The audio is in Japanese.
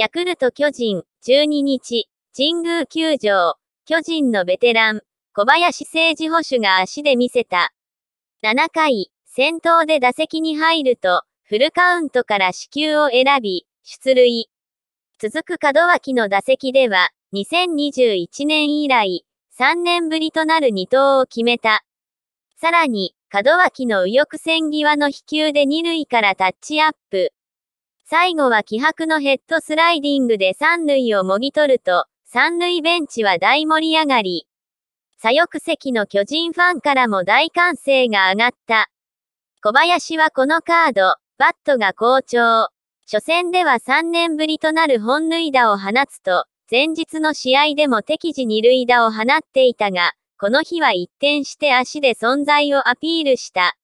ヤクルト巨人、12日、神宮球場、巨人のベテラン、小林誠司捕手が足で見せた。7回、先頭で打席に入ると、フルカウントから死球を選び、出塁。続く門脇の打席では、2021年以来、3年ぶりとなる2刀を決めた。さらに、門脇の右翼線際の飛球で2塁からタッチアップ。最後は気迫のヘッドスライディングで三塁をもぎ取ると、三塁ベンチは大盛り上がり。左翼席の巨人ファンからも大歓声が上がった。小林はこのカード、バットが好調。初戦では3年ぶりとなる本塁打を放つと、前日の試合でも適時二塁打を放っていたが、この日は一転して足で存在をアピールした。